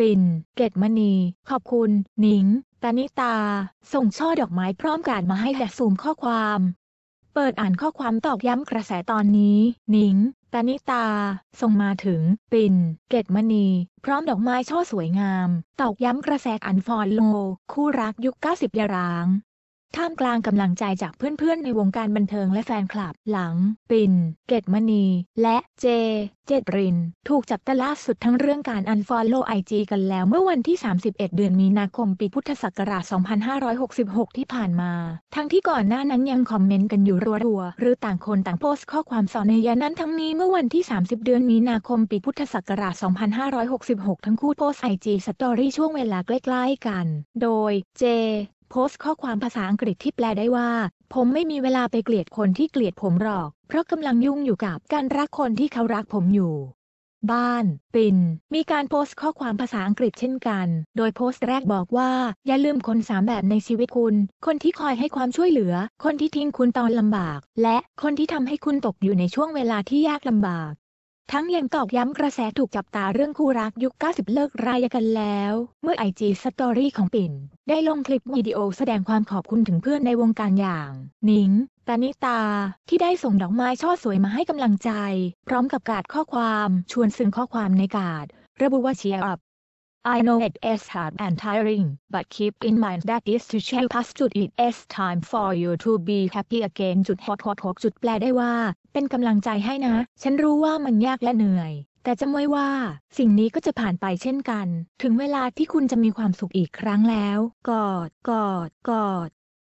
ปิ่นเกตมณี ขอบคุณ หนิง ตานิตา ส่งช่อดอกไม้พร้อมการมาให้แหละซูมข้อความ เปิดอ่านข้อความตอกย้ำกระแสตอนนี้ หนิง ตานิตา ส่งมาถึง ปิ่นเกตมณี พร้อมดอกไม้ช่อสวยงาม ตอกย้ำกระแสอันฟอลโล คู่รักยุค 90ยาร้างท่ามกลางกำลังใจจากเพื่อนๆ ในวงการบันเทิงและแฟนคลับ หลัง ปิน เกตมณี และเจ เจตริน ถูกจับตะล่าสุดทั้งเรื่องการอันฟอลโล่ไอจีกันแล้ว เมื่อวันที่ 31 เดือนมีนาคม ปีพุทธศักราช 2566 ที่ผ่านมา ทั้งที่ก่อนหน้านั้นยังคอมเมนต์กันอยู่รัวๆ หรือต่างคนต่างโพสต์ข้อความสอนในยานั้นทั้งนี้เมื่อวันที่ 30 เดือนมีนาคม ปีพุทธศักราช 2566 ทั้งคู่โพสไอจีสตอรี่ช่วงเวลาใกล้ๆ กัน โดยเจโพสต์ข้อความภาษาอังกฤษที่แปลได้ว่า ผมไม่มีเวลาไปเกลียดคนที่เกลียดผมหรอก เพราะกำลังยุ่งอยู่กับการรักคนที่เขารักผมอยู่ บ้าน ปินมีการโพสต์ข้อความภาษาอังกฤษเช่นกัน โดยโพสต์แรกบอกว่า อย่าลืมคนสามแบบในชีวิตคุณ คนที่คอยให้ความช่วยเหลือ คนที่ทิ้งคุณตอนลำบาก และคนที่ทำให้คุณตกอยู่ในช่วงเวลาที่ยากลำบากทั้งยังตอกย้ำกระแสถูกจับตาเรื่องคู่รักยุค 90 เลิกรายกันแล้ว เมื่อไอจีสตอรี่ของปิ่น ได้ลงคลิปวิดีโอแสดงความขอบคุณถึงเพื่อนในวงการอย่างนิงตานิตา ที่ได้ส่งดอกไม้ช่อสวยมาให้กำลังใจ พร้อมกับกาดข้อความ ชวนซึ้งข้อความในกาดระบุว่าเชียร์อัพ I know it is hard and tiring, but keep in mind that is to share past จุด it is time for you to be happy again จุดหกหกหกจุดแปลได้ว่า เป็นกำลังใจให้นะ ฉันรู้ว่ามันยากและเหนื่อย แต่จำไว้ว่า สิ่งนี้ก็จะผ่านไปเช่นกัน ถึงเวลาที่คุณจะมีความสุขอีกครั้งแล้ว กอด กอด กอด